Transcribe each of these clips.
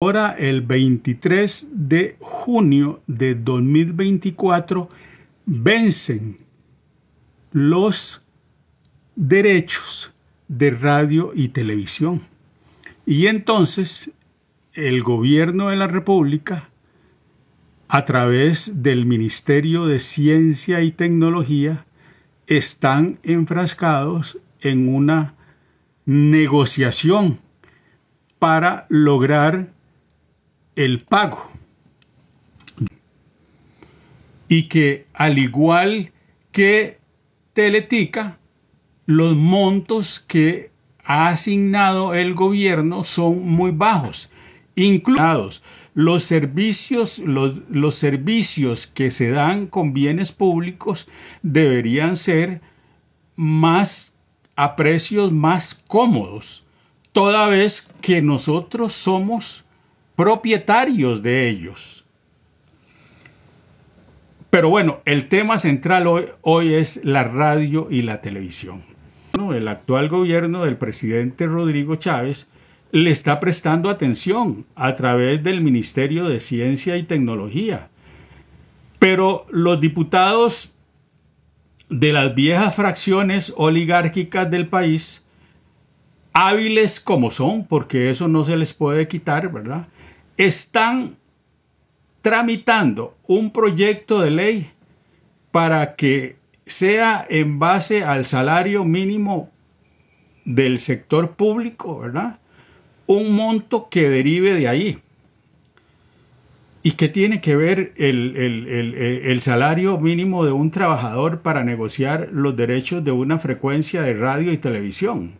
Ahora, el 23 de junio de 2024, vencen los derechos de radio y televisión. Y entonces el gobierno de la República, a través del Ministerio de Ciencia y Tecnología, están enfrascados en una negociación para lograr el pago. Y que al igual que Teletica, los montos que ha asignado el gobierno son muy bajos, incluidos los servicios, los, los servicios que se dan con bienes públicos deberían ser más a precios más cómodos, toda vez que nosotros somos propietarios de ellos. Pero bueno, el tema central hoy, es la radio y la televisión. el actual gobierno del presidente Rodrigo Chávez le está prestando atención a través del Ministerio de Ciencia y Tecnología. Pero los diputados de las viejas fracciones oligárquicas del país, hábiles como son, porque eso no se les puede quitar, ¿verdad? están tramitando un proyecto de ley para que sea en base al salario mínimo del sector público, ¿verdad? Un monto que derive de ahí. ¿Y qué tiene que ver el, salario mínimo de un trabajador para negociar los derechos de una frecuencia de radio y televisión?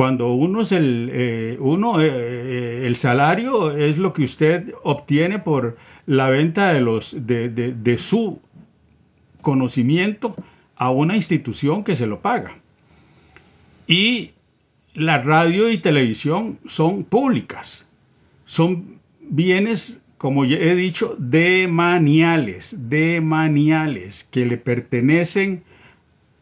Cuando uno es el, eh, uno, eh, eh, el salario es lo que usted obtiene por la venta de, los, de, su conocimiento a una institución que se lo paga. Y la radio y televisión son públicas, son bienes, como he dicho, demaniales, demaniales, que le pertenecen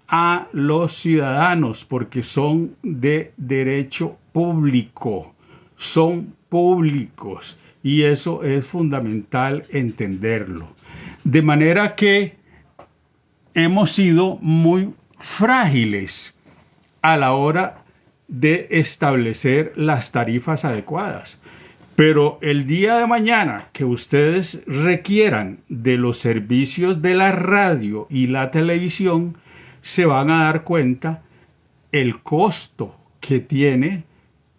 a los ciudadanos porque son de derecho público, son públicos y eso es fundamental entenderlo. De manera que hemos sido muy frágiles a la hora de establecer las tarifas adecuadas. Pero el día de mañana que ustedes requieran de los servicios de la radio y la televisión, se van a dar cuenta el costo que tiene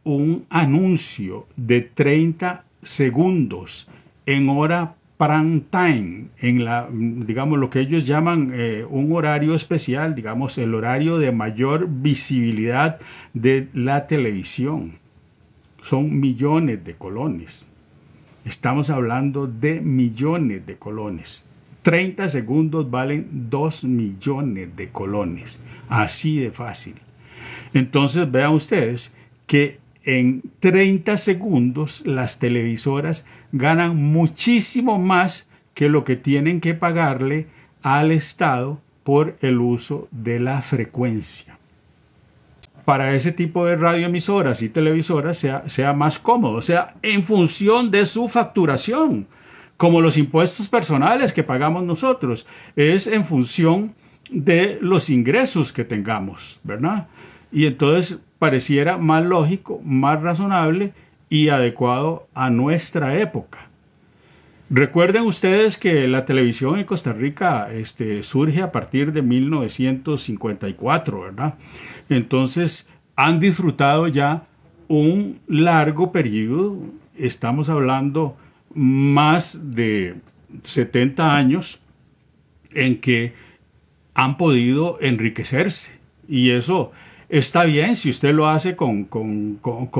un anuncio de 30 segundos en hora prime time, en la, digamos, lo que ellos llaman eh, un horario especial, digamos, el horario de mayor visibilidad de la televisión. Son millones de colones. Estamos hablando de millones de colones. 30 segundos valen 2 millones de colones. Así de fácil. Entonces vean ustedes que en 30 segundos las televisoras ganan muchísimo más que lo que tienen que pagarle al Estado por el uso de la frecuencia. Para ese tipo de radioemisoras y televisoras sea, sea más cómodo, o sea, en función de su facturación como los impuestos personales que pagamos nosotros, es en función de los ingresos que tengamos, ¿verdad? Y entonces pareciera más lógico, más razonable y adecuado a nuestra época. Recuerden ustedes que la televisión en Costa Rica este, surge a partir de 1954, ¿verdad? Entonces han disfrutado ya un largo periodo, estamos hablando más de 70 años en que han podido enriquecerse. Y eso está bien si usted lo hace con,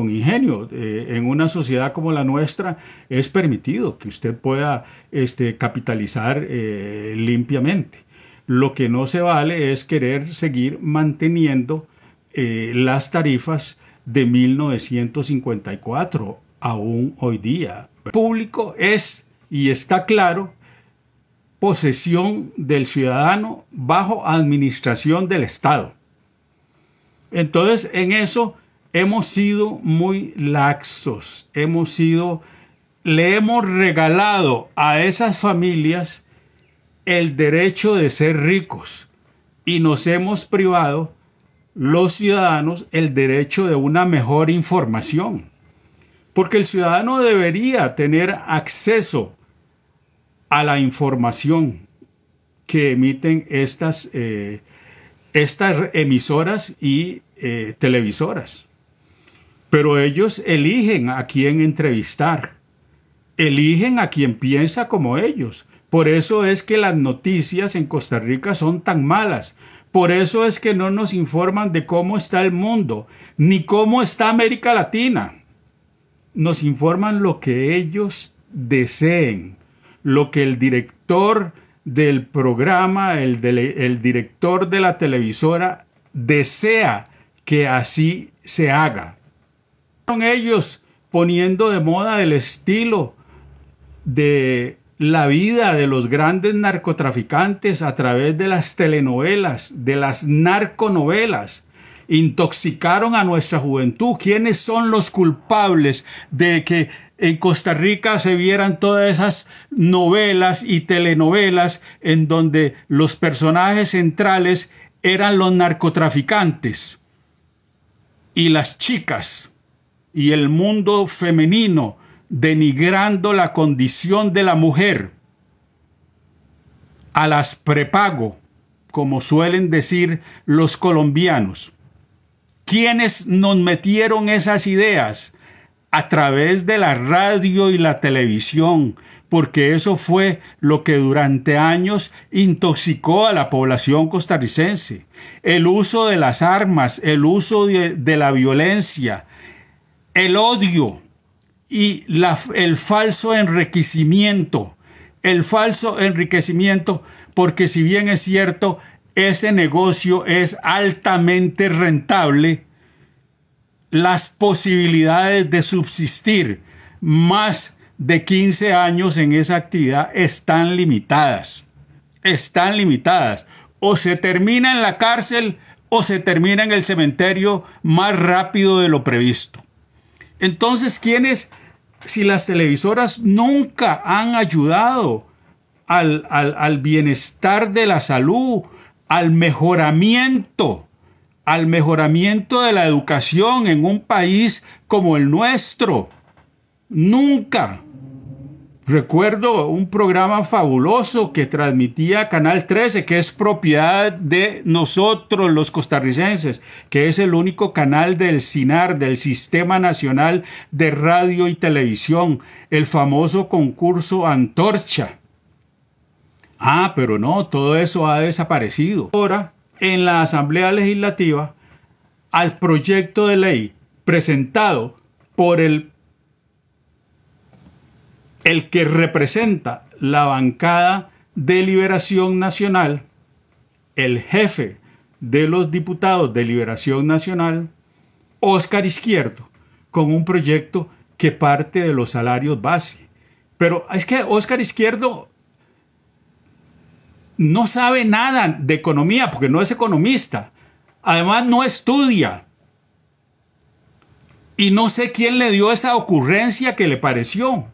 ingenio. Eh, en una sociedad como la nuestra es permitido que usted pueda este, capitalizar eh, limpiamente. Lo que no se vale es querer seguir manteniendo eh, las tarifas de 1954 aún hoy día. Público es y está claro posesión del ciudadano bajo administración del Estado. Entonces, en eso hemos sido muy laxos, hemos sido, le hemos regalado a esas familias el derecho de ser ricos y nos hemos privado los ciudadanos el derecho de una mejor información. Porque el ciudadano debería tener acceso a la información que emiten estas, eh, estas emisoras y eh, televisoras. Pero ellos eligen a quién entrevistar, eligen a quien piensa como ellos. Por eso es que las noticias en Costa Rica son tan malas. Por eso es que no nos informan de cómo está el mundo, ni cómo está América Latina nos informan lo que ellos deseen, lo que el director del programa, el, director de la televisora desea que así se haga. Son ellos poniendo de moda el estilo de la vida de los grandes narcotraficantes a través de las telenovelas, de las narconovelas intoxicaron a nuestra juventud, quiénes son los culpables de que en Costa Rica se vieran todas esas novelas y telenovelas en donde los personajes centrales eran los narcotraficantes y las chicas y el mundo femenino denigrando la condición de la mujer a las prepago, como suelen decir los colombianos quienes nos metieron esas ideas a través de la radio y la televisión, porque eso fue lo que durante años intoxicó a la población costarricense. El uso de las armas, el uso de, la violencia, el odio y el falso enriquecimiento, el falso enriquecimiento, porque si bien es cierto, ese negocio es altamente rentable, las posibilidades de subsistir más de 15 años en esa actividad están limitadas. Están limitadas. O se termina en la cárcel o se termina en el cementerio más rápido de lo previsto. Entonces, ¿quiénes, si las televisoras nunca han ayudado al, al bienestar de la salud al mejoramiento, al mejoramiento de la educación en un país como el nuestro. Nunca. Recuerdo un programa fabuloso que transmitía Canal 13, que es propiedad de nosotros los costarricenses, que es el único canal del SINAR, del Sistema Nacional de Radio y Televisión, el famoso concurso Antorcha. Ah, pero no, todo eso ha desaparecido. Ahora, en la Asamblea Legislativa, al proyecto de ley presentado por el, el que representa la bancada de Liberación Nacional, el jefe de los diputados de Liberación Nacional, Óscar Izquierdo, con un proyecto que parte de los salarios base. Pero es que Óscar Izquierdo no sabe nada de economía porque no es economista. Además no estudia. Y no sé quién le dio esa ocurrencia que le pareció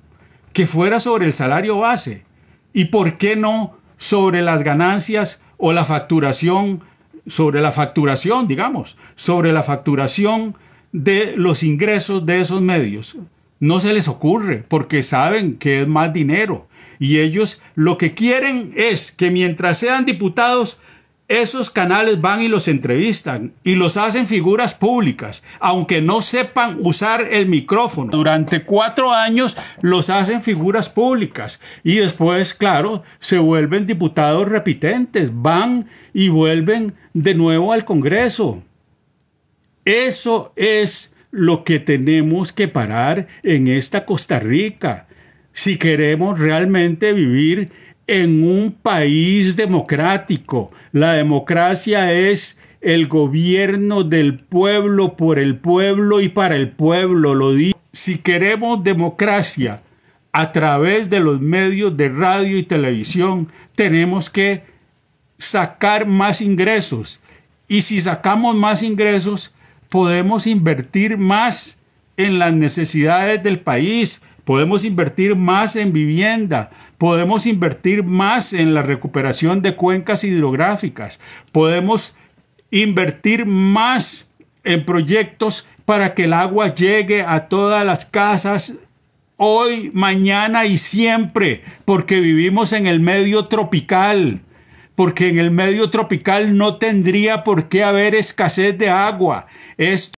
que fuera sobre el salario base. ¿Y por qué no sobre las ganancias o la facturación, sobre la facturación, digamos, sobre la facturación de los ingresos de esos medios? No se les ocurre porque saben que es más dinero y ellos lo que quieren es que mientras sean diputados, esos canales van y los entrevistan y los hacen figuras públicas, aunque no sepan usar el micrófono. Durante cuatro años los hacen figuras públicas y después, claro, se vuelven diputados repitentes, van y vuelven de nuevo al Congreso. Eso es lo que tenemos que parar en esta Costa Rica si queremos realmente vivir en un país democrático. La democracia es el gobierno del pueblo, por el pueblo y para el pueblo, lo Si queremos democracia a través de los medios de radio y televisión, tenemos que sacar más ingresos. Y si sacamos más ingresos, podemos invertir más en las necesidades del país, podemos invertir más en vivienda, podemos invertir más en la recuperación de cuencas hidrográficas, podemos invertir más en proyectos para que el agua llegue a todas las casas hoy, mañana y siempre, porque vivimos en el medio tropical, porque en el medio tropical no tendría por qué haber escasez de agua.